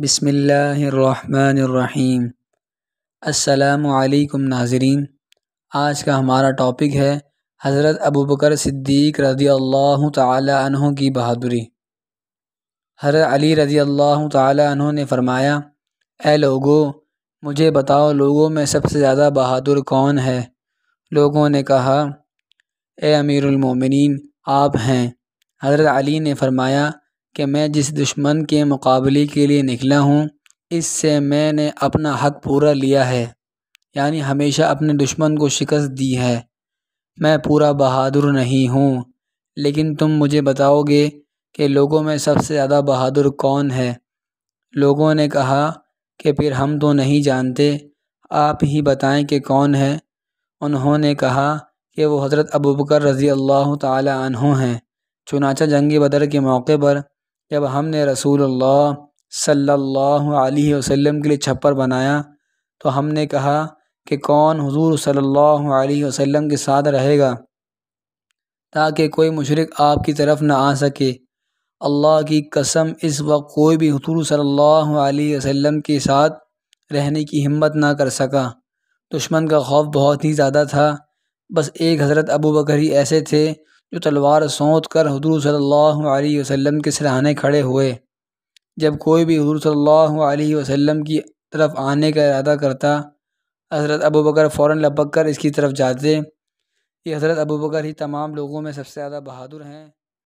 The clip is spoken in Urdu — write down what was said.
بسم اللہ الرحمن الرحیم السلام علیکم ناظرین آج کا ہمارا ٹاپک ہے حضرت ابو بکر صدیق رضی اللہ تعالی عنہ کی بہادری حضرت علی رضی اللہ تعالی عنہ نے فرمایا اے لوگو مجھے بتاؤ لوگوں میں سب سے زیادہ بہادر کون ہے لوگوں نے کہا اے امیر المومنین آپ ہیں حضرت علی نے فرمایا کہ میں جس دشمن کے مقابلے کے لیے نکلا ہوں اس سے میں نے اپنا حق پورا لیا ہے یعنی ہمیشہ اپنے دشمن کو شکست دی ہے میں پورا بہادر نہیں ہوں لیکن تم مجھے بتاؤ گے کہ لوگوں میں سب سے زیادہ بہادر کون ہے لوگوں نے کہا کہ پھر ہم تو نہیں جانتے آپ ہی بتائیں کہ کون ہے انہوں نے کہا کہ وہ حضرت ابوبکر رضی اللہ تعالی عنہ ہیں چنانچہ جنگی بدر کے موقع پر جب ہم نے رسول اللہ صلی اللہ علیہ وسلم کے لیے چھپر بنایا تو ہم نے کہا کہ کون حضور صلی اللہ علیہ وسلم کے ساتھ رہے گا تاکہ کوئی مشرق آپ کی طرف نہ آ سکے اللہ کی قسم اس وقت کوئی بھی حضور صلی اللہ علیہ وسلم کے ساتھ رہنے کی ہمت نہ کر سکا دشمن کا خوف بہت ہی زیادہ تھا بس ایک حضرت ابو بکر ہی ایسے تھے جو تلوار سونت کر حضور صلی اللہ علیہ وسلم کے سرحانے کھڑے ہوئے جب کوئی بھی حضور صلی اللہ علیہ وسلم کی طرف آنے کا ارادہ کرتا حضرت ابو بکر فوراً لپک کر اس کی طرف جاتے یہ حضرت ابو بکر ہی تمام لوگوں میں سب سے زیادہ بہادر ہیں